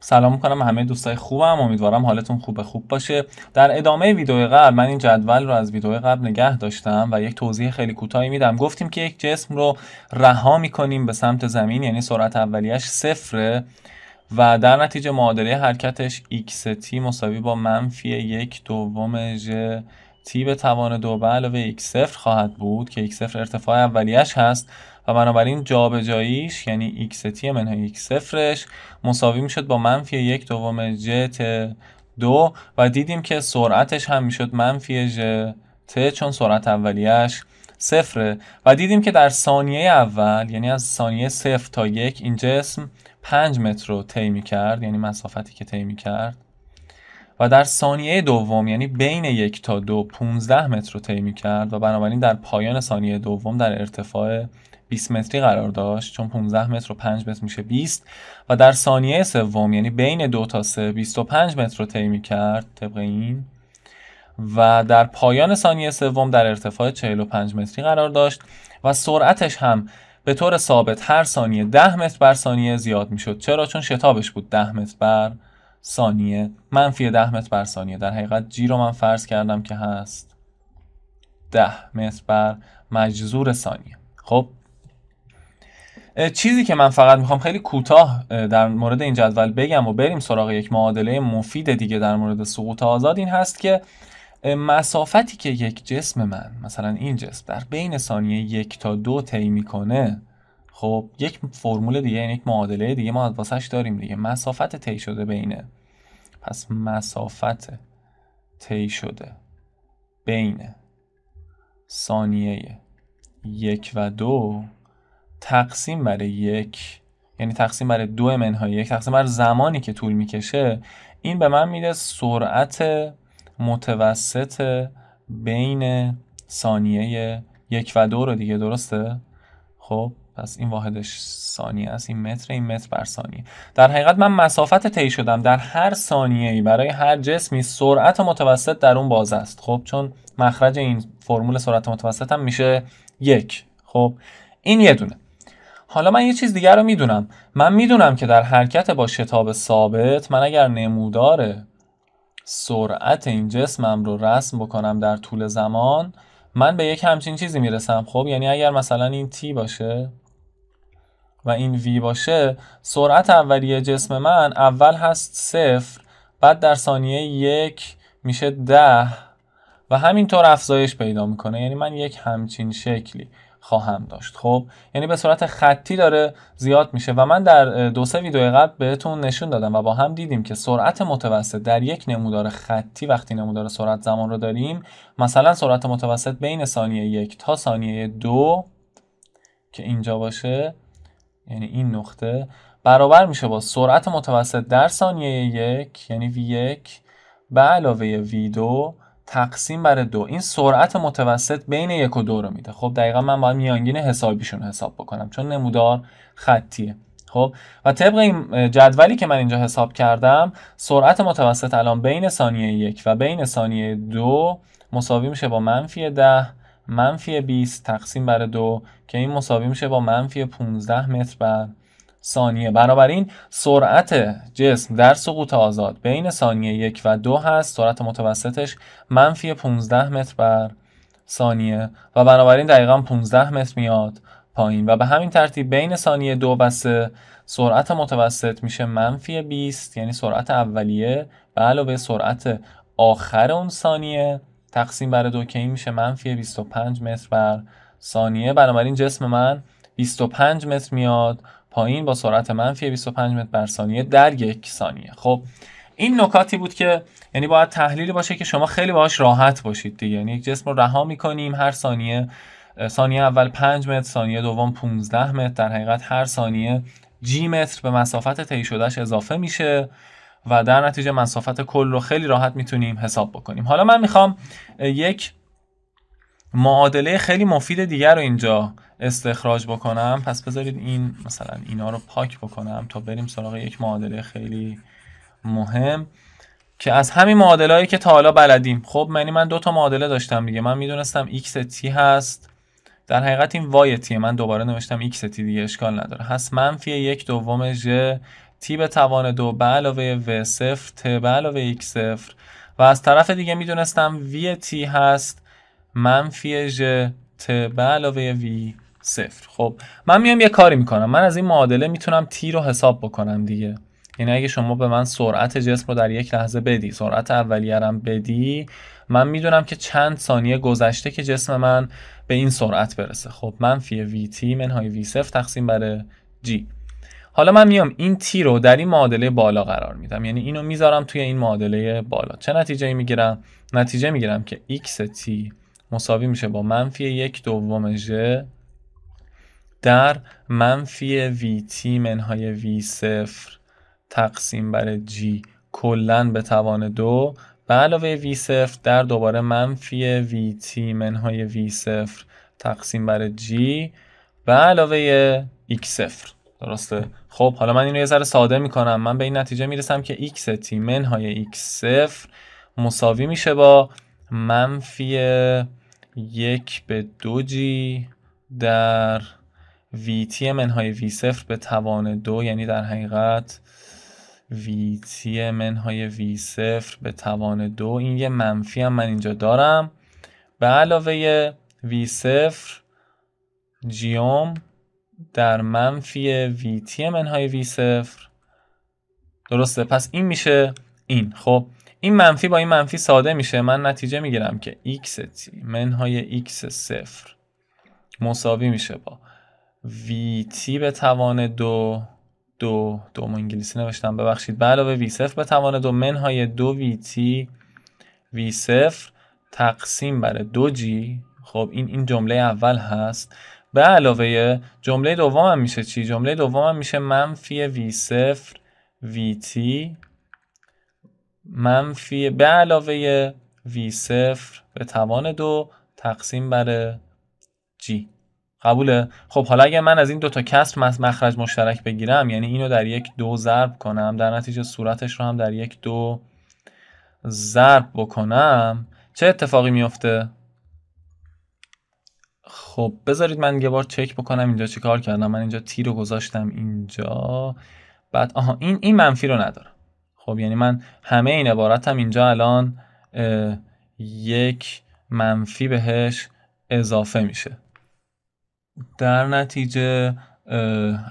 سلام میکنم همه دوستای خوبم امیدوارم حالتون خوب خوب باشه در ادامه ویدیو قبل من این جدول رو از ویدیو قبل نگه داشتم و یک توضیح خیلی کوتاهی میدم گفتیم که یک جسم رو رها میکنیم به سمت زمین یعنی سرعت اولیش صفره و در نتیجه معادله حرکتش x مساوی با منفی یک دوم ژ تی به توان دو به علاوه x خواهد بود که x ارتفاع اولیش هست و بنابراین جابجاییش یعنی x تی منهای x صفرش مساوی میشد با منفی یک دوم جت دو و دیدیم که سرعتش هم میشد منفی جت ت چون سرعت اولیش صفره و دیدیم که در ثانیه اول یعنی از ثانیه صفر تا یک این جسم 5 متر رو طی کرد یعنی مسافتی که طی کرد و در ثانیه دوم یعنی بین یک تا دو 15 متر رو طی کرد و بنابراین در پایان ثانیه دوم در ارتفاع 20 متری قرار داشت چون 15 متر و 5 متر میشه 20 و در ثانیه سوم یعنی بین دو تا سه 25 متر رو طی کرد طبق این و در پایان ثانیه سوم در ارتفاع 45 متری قرار داشت و سرعتش هم به طور ثابت هر ثانیه 10 متر بر ثانیه زیاد میشد چرا چون شتابش بود 10 متر بر ثانیه منفی ده متر بر ثانیه در حقیقت جی رو من فرض کردم که هست ده متر بر مجزور ثانیه خب چیزی که من فقط میخوام خیلی کوتاه در مورد این جدول بگم و بریم سراغ یک معادله مفید دیگه در مورد سقوط آزاد این هست که مسافتی که یک جسم من مثلا این جسم در بین ثانیه یک تا دو طی میکنه خب یک فرمول دیگه یعنی یک معادله دیگه ما واسش داریم دیگه مسافت طی شده بینه پس مسافت طی شده بین ثانیه یک و دو تقسیم بر یک یعنی تقسیم بر دو منهای یک تقسیم بر زمانی که طول میکشه این به من میده سرعت متوسط بین ثانیه یک و دو رو دیگه درسته؟ خب پس این واحدش ثانیه است این متر این متر بر ثانیه در حقیقت من مسافت طی شدم در هر ثانیه برای هر جسمی سرعت متوسط در اون باز است خب چون مخرج این فرمول سرعت متوسط هم میشه یک خب این یه دونه حالا من یه چیز دیگر رو میدونم من میدونم که در حرکت با شتاب ثابت من اگر نمودار سرعت این جسمم رو رسم بکنم در طول زمان من به یک همچین چیزی میرسم خب یعنی اگر مثلا این تی باشه و این وی باشه سرعت اولیه جسم من اول هست صفر بعد در ثانیه یک میشه ده و همینطور افزایش پیدا میکنه یعنی من یک همچین شکلی خواهم داشت خب یعنی به صورت خطی داره زیاد میشه و من در دو سه ویدیو قبل بهتون نشون دادم و با هم دیدیم که سرعت متوسط در یک نمودار خطی وقتی نمودار سرعت زمان رو داریم مثلا سرعت متوسط بین ثانیه یک تا ثانیه دو که اینجا باشه یعنی این نقطه برابر میشه با سرعت متوسط در ثانیه یک یعنی v1 به علاوه v2 تقسیم بر دو این سرعت متوسط بین یک و دو رو میده خب دقیقا من باید میانگین حسابیشون حساب بکنم چون نمودار خطیه خب و طبق این جدولی که من اینجا حساب کردم سرعت متوسط الان بین ثانیه یک و بین ثانیه دو مساوی میشه با منفی ده منفی 20 تقسیم بر دو که این مساوی میشه با منفی 15 متر بر ثانیه بنابراین سرعت جسم در سقوط آزاد بین ثانیه یک و دو هست سرعت متوسطش منفی 15 متر بر ثانیه و بنابراین دقیقا 15 متر میاد پایین و به همین ترتیب بین ثانیه دو و سه سرعت متوسط میشه منفی 20 یعنی سرعت اولیه به علاوه سرعت آخر اون ثانیه تقسیم بر دو که میشه منفی 25 متر بر ثانیه بنابراین جسم من 25 متر میاد پایین با سرعت منفی 25 متر بر ثانیه در یک ثانیه خب این نکاتی بود که یعنی باید تحلیلی باشه که شما خیلی باهاش راحت باشید دیگه یعنی یک جسم رو رها میکنیم هر ثانیه ثانیه اول 5 متر ثانیه دوم 15 متر در حقیقت هر ثانیه جی متر به مسافت طی شدهش اضافه میشه و در نتیجه مسافت کل رو خیلی راحت میتونیم حساب بکنیم حالا من میخوام یک معادله خیلی مفید دیگر رو اینجا استخراج بکنم پس بذارید این مثلا اینا رو پاک بکنم تا بریم سراغ یک معادله خیلی مهم که از همین معادلهایی که تا حالا بلدیم خب منی یعنی من دو تا معادله داشتم دیگه من میدونستم x t هست در حقیقت این y t من دوباره نوشتم x t دیگه اشکال نداره هست منفی یک دوم تی به توان دو به علاوه و صفر ت به علاوه یک صفر و از طرف دیگه میدونستم وی تی هست منفی ژ ت به علاوه وی صفر خب من میام یه کاری میکنم من از این معادله میتونم تی رو حساب بکنم دیگه یعنی اگه شما به من سرعت جسم رو در یک لحظه بدی سرعت اولیه‌رم بدی من میدونم که چند ثانیه گذشته که جسم من به این سرعت برسه خب منفی وی تی منهای وی صفر تقسیم بر جی حالا من میام این تی رو در این معادله بالا قرار میدم یعنی اینو میذارم توی این معادله بالا چه نتیجه ای می میگیرم نتیجه میگیرم که x T مساوی میشه با منفی یک دوم ژ در منفی وی تی منهای وی صفر تقسیم بر g کلا به توان دو به علاوه وی صفر در دوباره منفی وی تی منهای وی صفر تقسیم بر جی به علاوه x صفر درسته خب حالا من این رو یه ذره ساده میکنم من به این نتیجه میرسم که x تی منهای x صفر مساوی میشه با منفی یک به دو جی در تی منهای وی صفر به توان دو یعنی در حقیقت vt منهای وی صفر به توان دو این یه منفی هم من اینجا دارم به علاوه وی صفر جیوم در منفی تی منهای وی صفر درسته پس این میشه این خب این منفی با این منفی ساده میشه من نتیجه میگیرم که x تی منهای x صفر مساوی میشه با vt به توان دو دو ما انگلیسی نوشتم ببخشید به علاوه وی صفر به توان دو منهای دو vt وی صفر تقسیم بر دو جی خب این این جمله اول هست به علاوه جمله دوم هم میشه چی؟ جمله دوم هم میشه منفی وی صفر وی تی منفی به علاوه وی صفر به توان دو تقسیم بر جی قبوله خب حالا اگر من از این دوتا کسر مخرج مشترک بگیرم یعنی اینو در یک دو ضرب کنم در نتیجه صورتش رو هم در یک دو ضرب بکنم چه اتفاقی میفته خب بذارید من یه بار چک بکنم اینجا چی کار کردم من اینجا تی رو گذاشتم اینجا بعد آها این این منفی رو ندارم خب یعنی من همه این عبارتم هم اینجا الان یک منفی بهش اضافه میشه در نتیجه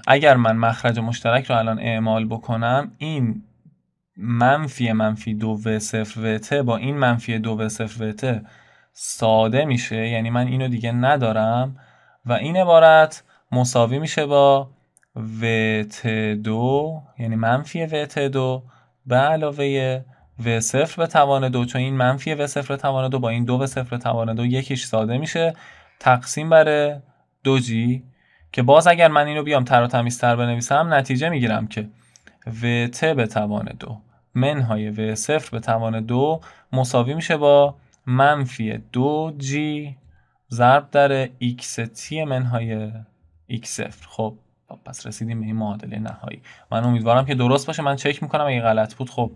اگر من مخرج مشترک رو الان اعمال بکنم این منفی منفی دو و صفر و ته با این منفی دو و صفر و ته ساده میشه یعنی من اینو دیگه ندارم و این عبارت مساوی میشه با وت دو یعنی منفی وت دو به علاوه و صفر به توان دو چون این منفی و صفر توان دو با این دو به صفر توان دو یکیش ساده میشه تقسیم بر دو جی که باز اگر من اینو بیام تر و تمیزتر بنویسم نتیجه میگیرم که و ت به توان دو منهای و صفر به توان دو مساوی میشه با منفی دو جی ضرب در ایکس تی منهای ایکس صفر خب پس رسیدیم به این معادله نهایی من امیدوارم که درست باشه من چک میکنم اگه غلط بود خب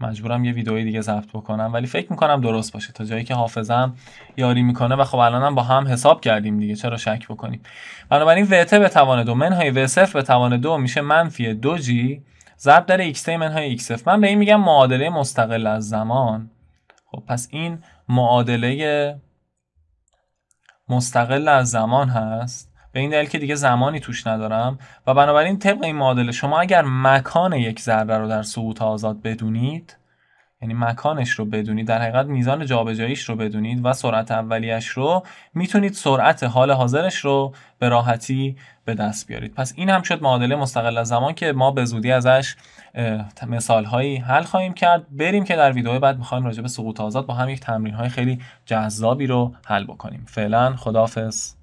مجبورم یه ویدئوی دیگه ضبط بکنم ولی فکر میکنم درست باشه تا جایی که حافظم یاری میکنه و خب الانم با هم حساب کردیم دیگه چرا شک بکنیم بنابراین وت به توان دو منهای و صفر به توان دو میشه منفی دو جی ضرب در ایکس تی منهای ایکس من به این میگم معادله مستقل از زمان خب پس این معادله مستقل از زمان هست به این دلیل که دیگه زمانی توش ندارم و بنابراین طبق این معادله شما اگر مکان یک ذره رو در سقوط آزاد بدونید یعنی مکانش رو بدونید در حقیقت میزان جابجاییش رو بدونید و سرعت اولیش رو میتونید سرعت حال حاضرش رو به راحتی به دست بیارید پس این هم شد معادله مستقل از زمان که ما به زودی ازش مثال هایی حل خواهیم کرد بریم که در ویدیو بعد میخوایم راجع به سقوط آزاد با هم یک تمرین های خیلی جذابی رو حل بکنیم فعلا خداحافظ